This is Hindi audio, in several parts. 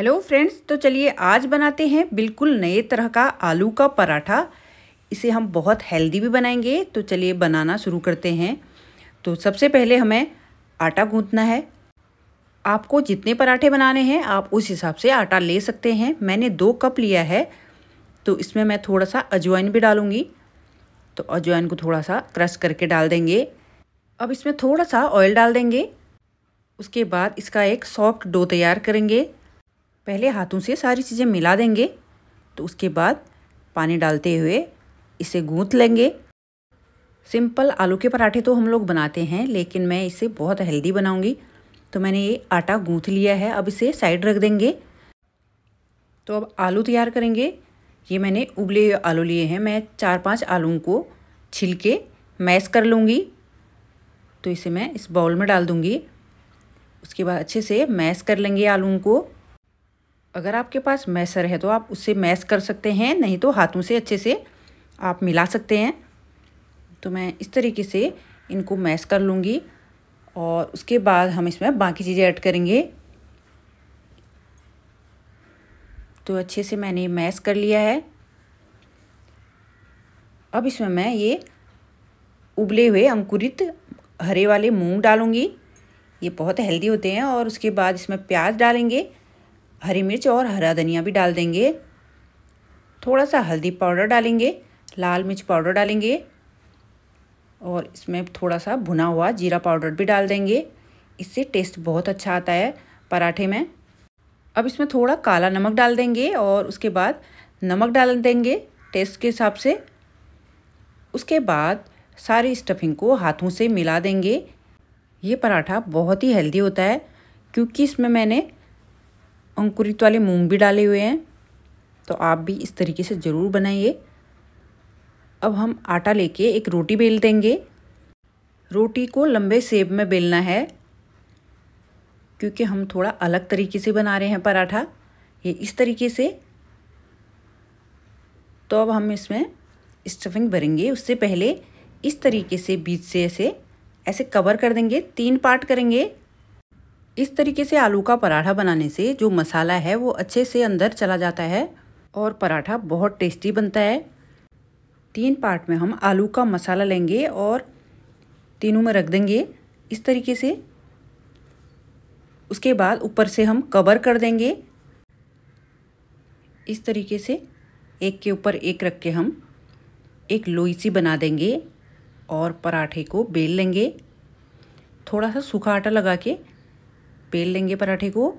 हेलो फ्रेंड्स तो चलिए आज बनाते हैं बिल्कुल नए तरह का आलू का पराठा इसे हम बहुत हेल्दी भी बनाएंगे तो चलिए बनाना शुरू करते हैं तो सबसे पहले हमें आटा गूंथना है आपको जितने पराठे बनाने हैं आप उस हिसाब से आटा ले सकते हैं मैंने दो कप लिया है तो इसमें मैं थोड़ा सा अजवाइन भी डालूँगी तो अजवाइन को थोड़ा सा क्रश करके डाल देंगे अब इसमें थोड़ा सा ऑयल डाल देंगे उसके बाद इसका एक सॉफ्ट डो तैयार करेंगे पहले हाथों से सारी चीज़ें मिला देंगे तो उसके बाद पानी डालते हुए इसे गूँथ लेंगे सिंपल आलू के पराठे तो हम लोग बनाते हैं लेकिन मैं इसे बहुत हेल्दी बनाऊंगी तो मैंने ये आटा गूँथ लिया है अब इसे साइड रख देंगे तो अब आलू तैयार करेंगे ये मैंने उबले हुए आलू लिए हैं मैं चार पांच आलू को छिल के मैश कर लूँगी तो इसे मैं इस बाउल में डाल दूँगी उसके बाद अच्छे से मैश कर लेंगे आलू को अगर आपके पास मैसर है तो आप उससे मैस कर सकते हैं नहीं तो हाथों से अच्छे से आप मिला सकते हैं तो मैं इस तरीके से इनको मैस कर लूँगी और उसके बाद हम इसमें बाकी चीज़ें ऐड करेंगे तो अच्छे से मैंने मैस कर लिया है अब इसमें मैं ये उबले हुए अंकुरित हरे वाले मूंग डालूंगी ये बहुत हेल्दी होते हैं और उसके बाद इसमें प्याज डालेंगे हरी मिर्च और हरा धनिया भी डाल देंगे थोड़ा सा हल्दी पाउडर डालेंगे लाल मिर्च पाउडर डालेंगे और इसमें थोड़ा सा भुना हुआ जीरा पाउडर भी डाल देंगे इससे टेस्ट बहुत अच्छा आता है पराठे में अब इसमें थोड़ा काला नमक डाल देंगे और उसके बाद नमक डाल देंगे टेस्ट के हिसाब से उसके बाद सारी स्टफिंग को हाथों से मिला देंगे ये पराठा बहुत ही हेल्दी होता है क्योंकि इसमें मैंने अंकुरित वाले मूंग भी डाले हुए हैं तो आप भी इस तरीके से ज़रूर बनाइए अब हम आटा लेके एक रोटी बेल देंगे रोटी को लंबे सेब में बेलना है क्योंकि हम थोड़ा अलग तरीके से बना रहे हैं पराठा ये इस तरीके से तो अब हम इसमें स्टफिंग भरेंगे उससे पहले इस तरीके से बीच से ऐसे ऐसे कवर कर देंगे तीन पार्ट करेंगे इस तरीके से आलू का पराठा बनाने से जो मसाला है वो अच्छे से अंदर चला जाता है और पराठा बहुत टेस्टी बनता है तीन पार्ट में हम आलू का मसाला लेंगे और तीनों में रख देंगे इस तरीके से उसके बाद ऊपर से हम कवर कर देंगे इस तरीके से एक के ऊपर एक रख के हम एक लोई सी बना देंगे और पराठे को बेल लेंगे थोड़ा सा सूखा आटा लगा के बेल लेंगे पराठे को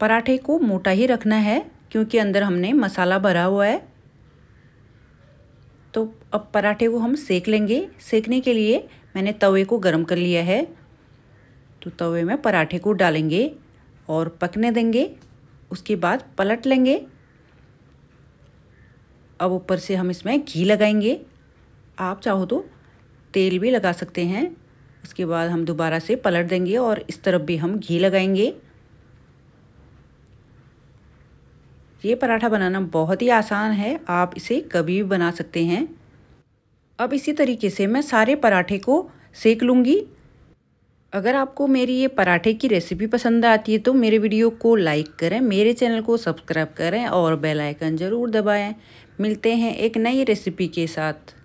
पराठे को मोटा ही रखना है क्योंकि अंदर हमने मसाला भरा हुआ है तो अब पराठे को हम सेक लेंगे सेकने के लिए मैंने तवे को गर्म कर लिया है तो तवे में पराठे को डालेंगे और पकने देंगे उसके बाद पलट लेंगे अब ऊपर से हम इसमें घी लगाएंगे आप चाहो तो तेल भी लगा सकते हैं उसके बाद हम दोबारा से पलट देंगे और इस तरफ भी हम घी लगाएंगे ये पराठा बनाना बहुत ही आसान है आप इसे कभी भी बना सकते हैं अब इसी तरीके से मैं सारे पराठे को सेक लूँगी अगर आपको मेरी ये पराठे की रेसिपी पसंद आती है तो मेरे वीडियो को लाइक करें मेरे चैनल को सब्सक्राइब करें और बेल आइकन ज़रूर दबाएं मिलते हैं एक नई रेसिपी के साथ